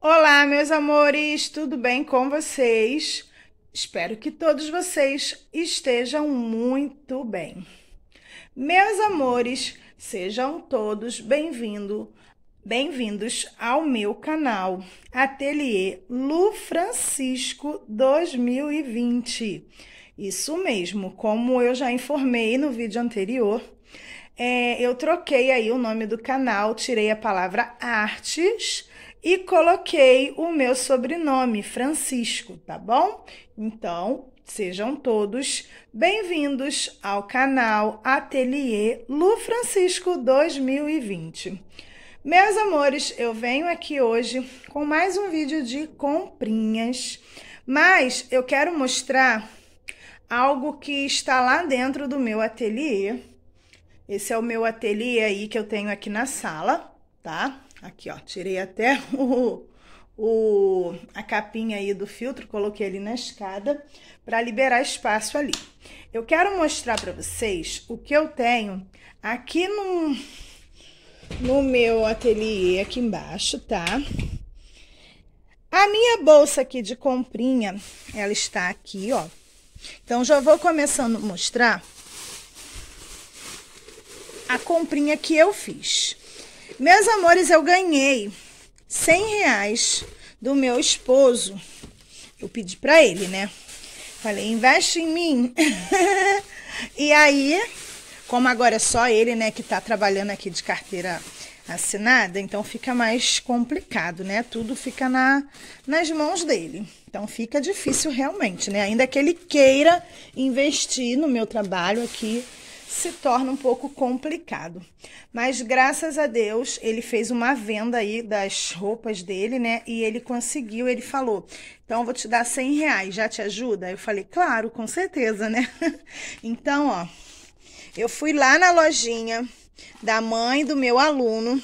Olá, meus amores, tudo bem com vocês? Espero que todos vocês estejam muito bem. Meus amores, sejam todos bem-vindos Bem-vindos ao meu canal Ateliê Lu Francisco 2020. Isso mesmo, como eu já informei no vídeo anterior, é, eu troquei aí o nome do canal, tirei a palavra artes e coloquei o meu sobrenome, Francisco, tá bom? Então, Sejam todos bem-vindos ao canal Ateliê Lu Francisco 2020. Meus amores, eu venho aqui hoje com mais um vídeo de comprinhas, mas eu quero mostrar algo que está lá dentro do meu ateliê. Esse é o meu ateliê aí que eu tenho aqui na sala, tá? Aqui, ó, tirei até o, o a capinha aí do filtro, coloquei ele na escada para liberar espaço ali. Eu quero mostrar para vocês o que eu tenho aqui num no meu ateliê aqui embaixo, tá? A minha bolsa aqui de comprinha, ela está aqui, ó. Então, já vou começando a mostrar a comprinha que eu fiz. Meus amores, eu ganhei 100 reais do meu esposo. Eu pedi pra ele, né? Falei, investe em mim. e aí, como agora é só ele, né, que está trabalhando aqui de carteira assinada, então fica mais complicado, né? Tudo fica na, nas mãos dele. Então fica difícil realmente, né? Ainda que ele queira investir no meu trabalho aqui, se torna um pouco complicado. Mas graças a Deus, ele fez uma venda aí das roupas dele, né? E ele conseguiu, ele falou: então vou te dar 100 reais, já te ajuda? Eu falei: claro, com certeza, né? então, ó eu fui lá na lojinha da mãe do meu aluno,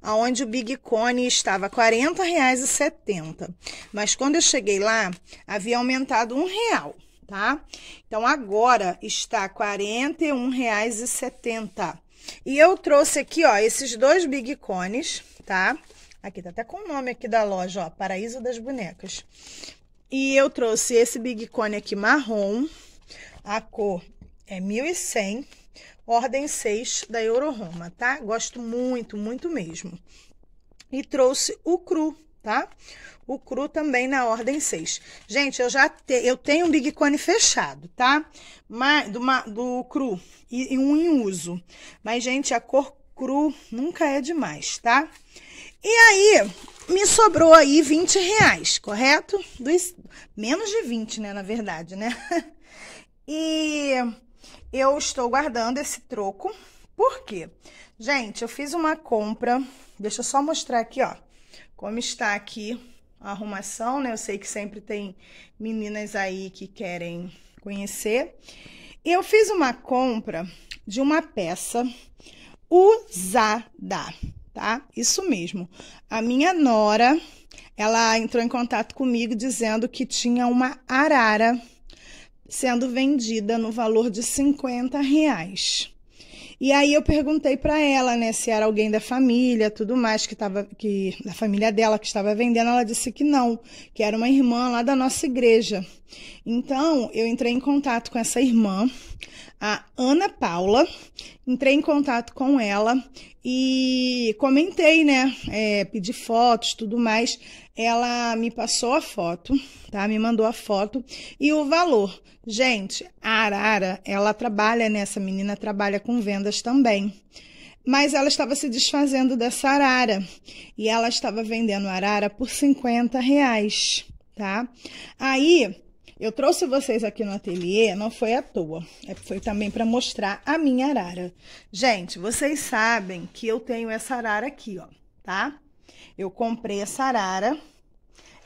aonde o Big Cone estava R$ 40,70. Mas quando eu cheguei lá, havia aumentado um real, tá? Então agora está R$ 41,70. E eu trouxe aqui, ó, esses dois Big Cones, tá? Aqui tá até com o nome aqui da loja, ó, Paraíso das Bonecas. E eu trouxe esse Big Cone aqui marrom, a cor é 1100, ordem 6 da Euroroma, tá? Gosto muito, muito mesmo. E trouxe o cru, tá? O cru também na ordem 6. Gente, eu já te, eu tenho um Big Cone fechado, tá? Mas, do, do cru e, e um em uso. Mas, gente, a cor cru nunca é demais, tá? E aí, me sobrou aí 20 reais, correto? Dois menos de 20, né, na verdade, né? e eu estou guardando esse troco. Por quê? Gente, eu fiz uma compra. Deixa eu só mostrar aqui, ó. Como está aqui a arrumação, né? Eu sei que sempre tem meninas aí que querem conhecer. Eu fiz uma compra de uma peça usada, tá? Isso mesmo. A minha nora, ela entrou em contato comigo dizendo que tinha uma arara sendo vendida no valor de 50 reais. E aí eu perguntei para ela, né, se era alguém da família, tudo mais que estava que da família dela que estava vendendo, ela disse que não, que era uma irmã lá da nossa igreja. Então, eu entrei em contato com essa irmã, a Ana Paula, entrei em contato com ela e comentei, né? É, pedi fotos, tudo mais. Ela me passou a foto, tá? Me mandou a foto e o valor. Gente, a Arara, ela trabalha, nessa. menina trabalha com vendas também mas ela estava se desfazendo dessa arara e ela estava vendendo arara por 50 reais, tá? Aí eu trouxe vocês aqui no ateliê, não foi à toa, é foi também para mostrar a minha arara. Gente, vocês sabem que eu tenho essa arara aqui, ó, tá? Eu comprei essa arara,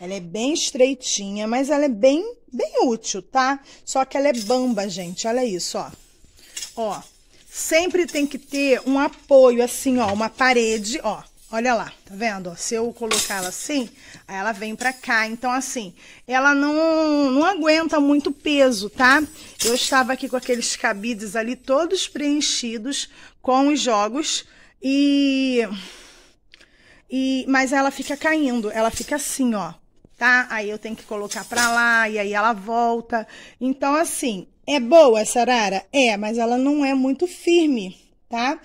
ela é bem estreitinha, mas ela é bem, bem útil, tá? Só que ela é bamba, gente, olha isso, ó. Ó, sempre tem que ter um apoio assim, ó, uma parede, ó. Olha lá, tá vendo? Se eu colocar ela assim, ela vem pra cá. Então, assim, ela não, não aguenta muito peso, tá? Eu estava aqui com aqueles cabides ali todos preenchidos com os jogos e... e mas ela fica caindo, ela fica assim, ó, tá? Aí eu tenho que colocar pra lá e aí ela volta. Então, assim, é boa essa arara? É, mas ela não é muito firme, tá?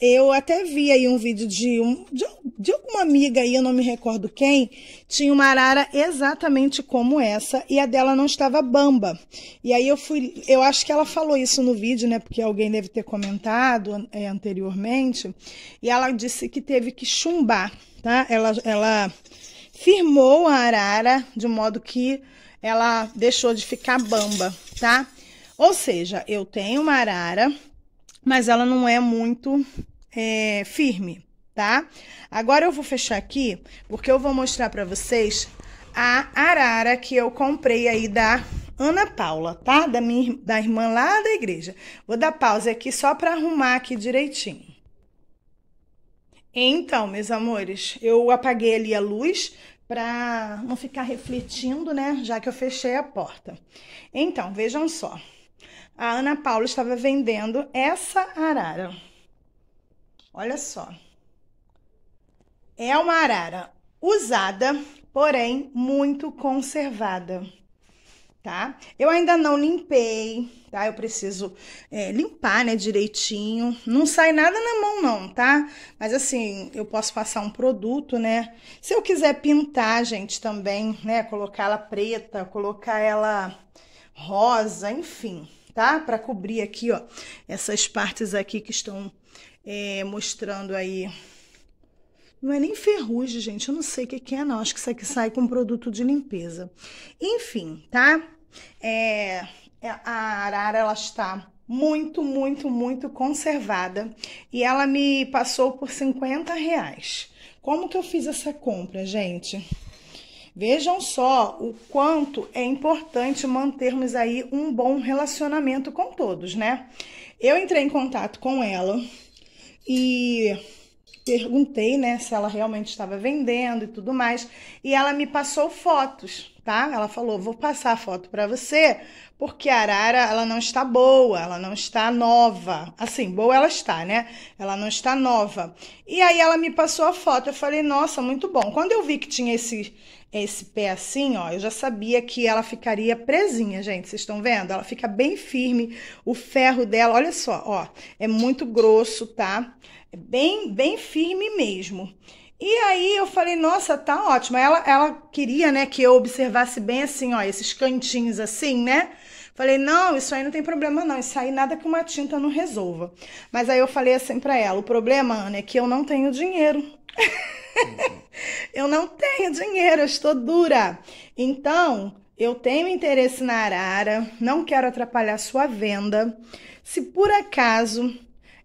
Eu até vi aí um vídeo de, um, de, de alguma amiga aí, eu não me recordo quem, tinha uma arara exatamente como essa e a dela não estava bamba. E aí eu fui, eu acho que ela falou isso no vídeo, né? Porque alguém deve ter comentado é, anteriormente. E ela disse que teve que chumbar, tá? Ela, ela firmou a arara de modo que ela deixou de ficar bamba, tá? Ou seja, eu tenho uma arara mas ela não é muito é, firme, tá? Agora eu vou fechar aqui, porque eu vou mostrar para vocês a arara que eu comprei aí da Ana Paula, tá? Da minha da irmã lá da igreja. Vou dar pausa aqui só para arrumar aqui direitinho. Então, meus amores, eu apaguei ali a luz para não ficar refletindo, né? Já que eu fechei a porta. Então, vejam só a Ana Paula estava vendendo essa arara. Olha só. É uma arara usada, porém muito conservada, tá? Eu ainda não limpei, tá? Eu preciso é, limpar, né, direitinho. Não sai nada na mão, não, tá? Mas assim, eu posso passar um produto, né? Se eu quiser pintar, gente, também, né? Colocar ela preta, colocar ela rosa, enfim, tá? Para cobrir aqui, ó, essas partes aqui que estão é, mostrando aí. Não é nem ferrugem, gente. Eu não sei o que, que é, não. Acho que isso aqui sai com produto de limpeza. Enfim, tá? É, é a arara, ela está muito, muito, muito conservada. E ela me passou por 50 reais. Como que eu fiz essa compra, gente? Vejam só o quanto é importante mantermos aí um bom relacionamento com todos, né? Eu entrei em contato com ela e perguntei, né, se ela realmente estava vendendo e tudo mais, e ela me passou fotos, tá? Ela falou: "Vou passar a foto para você, porque a arara, ela não está boa, ela não está nova. Assim, boa ela está, né? Ela não está nova". E aí ela me passou a foto. Eu falei: "Nossa, muito bom". Quando eu vi que tinha esse esse pé assim, ó, eu já sabia que ela ficaria presinha, gente. Vocês estão vendo? Ela fica bem firme, o ferro dela, olha só, ó, é muito grosso, tá? bem, bem firme mesmo. E aí eu falei, nossa, tá ótimo. Ela, ela queria, né, que eu observasse bem assim, ó, esses cantinhos assim, né? Falei, não, isso aí não tem problema não, isso aí nada que uma tinta não resolva. Mas aí eu falei assim para ela, o problema, Ana, é que eu não tenho dinheiro. eu não tenho dinheiro, eu estou dura. Então, eu tenho interesse na arara, não quero atrapalhar sua venda. Se por acaso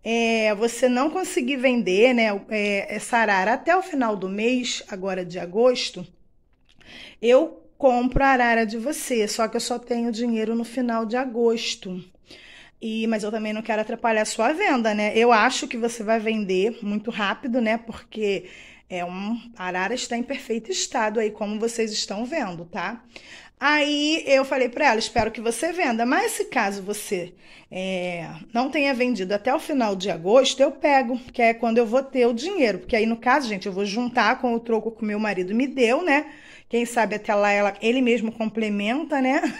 é, você não conseguir vender, né, é, sarar até o final do mês, agora de agosto, eu compro a arara de você, só que eu só tenho dinheiro no final de agosto. E, mas eu também não quero atrapalhar a sua venda, né? Eu acho que você vai vender muito rápido, né? Porque é um, a arara está em perfeito estado aí, como vocês estão vendo, tá? Aí eu falei para ela: espero que você venda, mas se caso você é, não tenha vendido até o final de agosto, eu pego, que é quando eu vou ter o dinheiro. Porque aí, no caso, gente, eu vou juntar com o troco que meu marido me deu, né? Quem sabe até lá ela, ele mesmo complementa, né?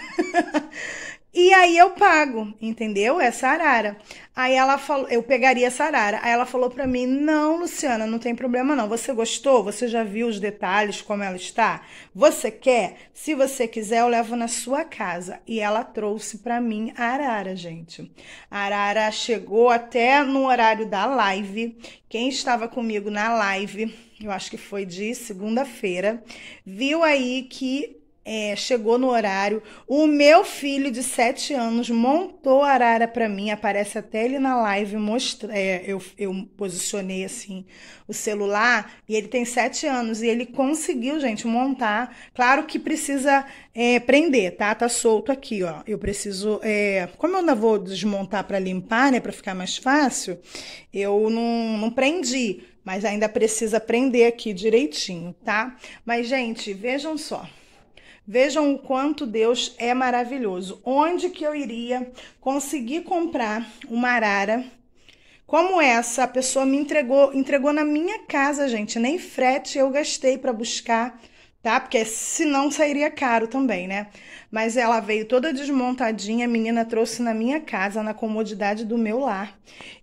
E aí eu pago, entendeu? Essa é arara. Aí ela falou, eu pegaria essa arara. Aí ela falou para mim: "Não, Luciana, não tem problema não. Você gostou? Você já viu os detalhes como ela está? Você quer? Se você quiser, eu levo na sua casa". E ela trouxe para mim a arara, gente. A arara chegou até no horário da live. Quem estava comigo na live, eu acho que foi de segunda-feira, viu aí que é, chegou no horário. O meu filho de 7 anos montou a arara para mim. Aparece até ele na live. Mostra, é, eu, eu posicionei assim o celular. E ele tem 7 anos. E ele conseguiu, gente, montar. Claro que precisa é, prender, tá? Tá solto aqui, ó. Eu preciso. É, como eu não vou desmontar para limpar, né? Para ficar mais fácil, eu não, não prendi. Mas ainda precisa prender aqui direitinho, tá? Mas, gente, vejam só. Vejam o quanto Deus é maravilhoso. Onde que eu iria conseguir comprar uma arara como essa? A pessoa me entregou, entregou na minha casa, gente. Nem frete eu gastei para buscar, tá? Porque senão sairia caro também, né? Mas ela veio toda desmontadinha, a menina trouxe na minha casa, na comodidade do meu lar.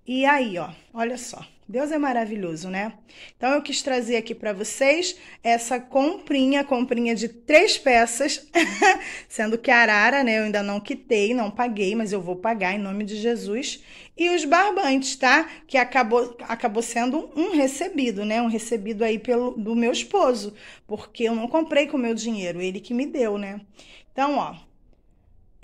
E aí, ó, olha só. Deus é maravilhoso, né? Então eu quis trazer aqui para vocês essa comprinha, comprinha de três peças, sendo que a arara, né, eu ainda não quitei, não paguei, mas eu vou pagar em nome de Jesus. E os barbantes, tá? Que acabou, acabou sendo um recebido, né? Um recebido aí pelo do meu esposo, porque eu não comprei com o meu dinheiro, ele que me deu, né? Então, ó,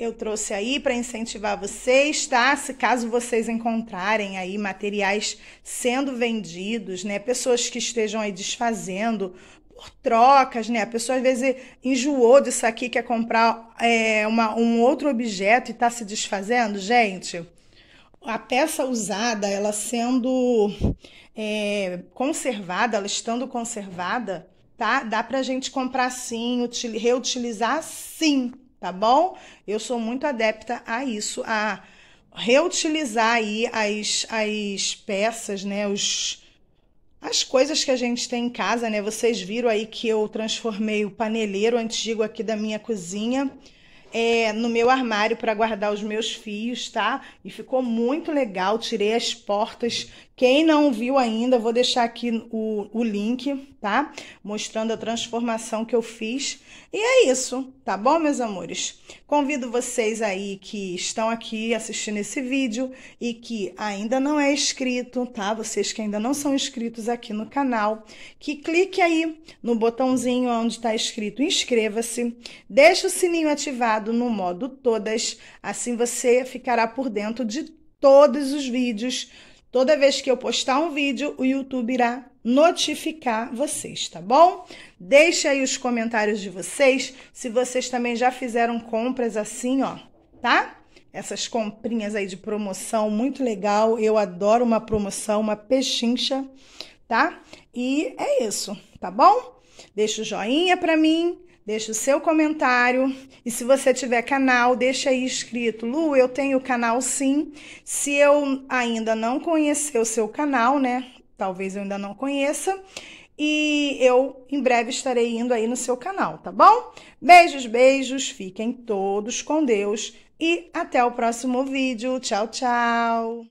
eu trouxe aí para incentivar vocês, tá? Se caso vocês encontrarem aí materiais sendo vendidos, né? Pessoas que estejam aí desfazendo por trocas, né? A pessoa às vezes enjoou disso aqui, quer comprar é, uma, um outro objeto e está se desfazendo, gente a peça usada, ela sendo é, conservada, ela estando conservada, tá? Dá pra gente comprar sim, reutilizar sim, tá bom? Eu sou muito adepta a isso, a reutilizar aí as, as peças, né? Os, as coisas que a gente tem em casa, né? Vocês viram aí que eu transformei o paneleiro antigo aqui da minha cozinha é, no meu armário para guardar os meus fios, tá? E ficou muito legal. Tirei as portas quem não viu ainda, vou deixar aqui o, o link, tá? Mostrando a transformação que eu fiz. E é isso, tá bom, meus amores? Convido vocês aí que estão aqui assistindo esse vídeo e que ainda não é inscrito, tá? Vocês que ainda não são inscritos aqui no canal, que clique aí no botãozinho onde está escrito inscreva-se, deixe o sininho ativado no modo todas, assim você ficará por dentro de todos os vídeos Toda vez que eu postar um vídeo, o YouTube irá notificar vocês, tá bom? Deixe aí os comentários de vocês se vocês também já fizeram compras assim, ó, tá? Essas comprinhas aí de promoção, muito legal. Eu adoro uma promoção, uma pechincha, tá? E é isso, tá bom? Deixa o joinha para mim, Deixa o seu comentário e se você tiver canal, deixa aí escrito, Lu, eu tenho canal sim. Se eu ainda não conhecer o seu canal, né? Talvez eu ainda não conheça. E eu em breve estarei indo aí no seu canal, tá bom? Beijos, beijos, fiquem todos com Deus e até o próximo vídeo. Tchau, tchau!